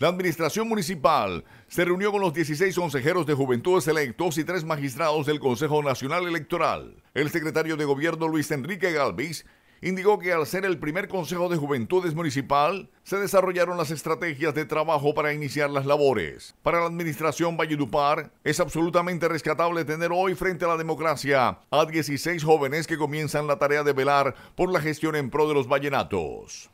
La administración municipal se reunió con los 16 consejeros de Juventudes Electos y tres magistrados del Consejo Nacional Electoral. El secretario de Gobierno Luis Enrique Galvis indicó que al ser el primer Consejo de Juventudes Municipal, se desarrollaron las estrategias de trabajo para iniciar las labores. Para la Administración Valledupar, es absolutamente rescatable tener hoy frente a la democracia a 16 jóvenes que comienzan la tarea de velar por la gestión en pro de los vallenatos.